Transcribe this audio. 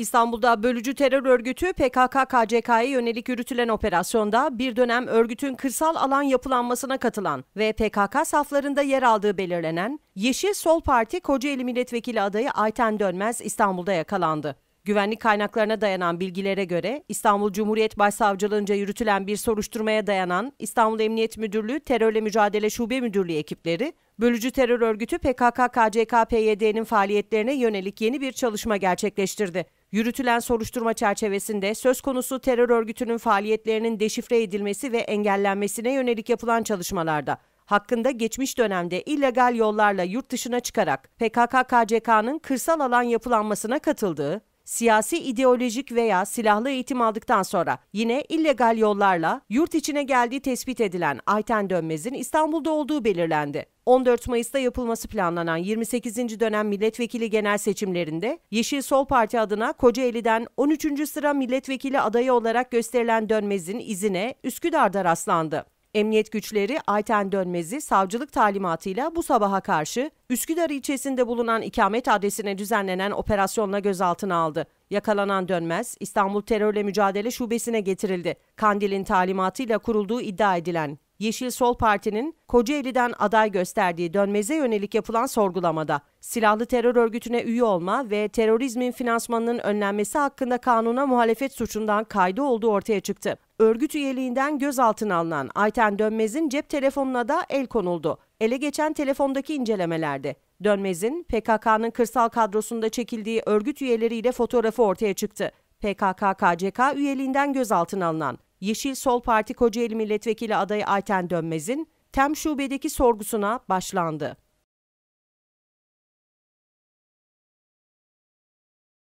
İstanbul'da bölücü terör örgütü PKK-KCK'ya yönelik yürütülen operasyonda bir dönem örgütün kırsal alan yapılanmasına katılan ve PKK saflarında yer aldığı belirlenen Yeşil Sol Parti Kocaeli Milletvekili adayı Ayten Dönmez İstanbul'da yakalandı. Güvenlik kaynaklarına dayanan bilgilere göre İstanbul Cumhuriyet Başsavcılığınca yürütülen bir soruşturmaya dayanan İstanbul Emniyet Müdürlüğü Terörle Mücadele Şube Müdürlüğü ekipleri Bölücü terör örgütü PKK-KCK-PYD'nin faaliyetlerine yönelik yeni bir çalışma gerçekleştirdi. Yürütülen soruşturma çerçevesinde söz konusu terör örgütünün faaliyetlerinin deşifre edilmesi ve engellenmesine yönelik yapılan çalışmalarda hakkında geçmiş dönemde illegal yollarla yurt dışına çıkarak PKK-KCK'nın kırsal alan yapılanmasına katıldığı, siyasi, ideolojik veya silahlı eğitim aldıktan sonra yine illegal yollarla yurt içine geldiği tespit edilen Ayten Dönmez'in İstanbul'da olduğu belirlendi. 14 Mayıs'ta yapılması planlanan 28. dönem milletvekili genel seçimlerinde Yeşil Sol Parti adına Kocaeli'den 13. sıra milletvekili adayı olarak gösterilen Dönmez'in izine Üsküdar'da rastlandı. Emniyet güçleri Ayten Dönmez'i savcılık talimatıyla bu sabaha karşı Üsküdar ilçesinde bulunan ikamet adresine düzenlenen operasyonla gözaltına aldı. Yakalanan Dönmez İstanbul Terörle Mücadele Şubesi'ne getirildi. Kandil'in talimatıyla kurulduğu iddia edilen Yeşil Sol Parti'nin Kocaeli'den aday gösterdiği Dönmez'e yönelik yapılan sorgulamada silahlı terör örgütüne üye olma ve terörizmin finansmanının önlenmesi hakkında kanuna muhalefet suçundan kaydı olduğu ortaya çıktı. Örgüt üyeliğinden gözaltına alınan Ayten Dönmez'in cep telefonuna da el konuldu. Ele geçen telefondaki incelemelerde Dönmez'in PKK'nın kırsal kadrosunda çekildiği örgüt üyeleriyle fotoğrafı ortaya çıktı. PKK-KCK üyeliğinden gözaltına alınan Yeşil Sol Parti Kocaeli Milletvekili adayı Ayten Dönmez'in Tem Şube'deki sorgusuna başlandı.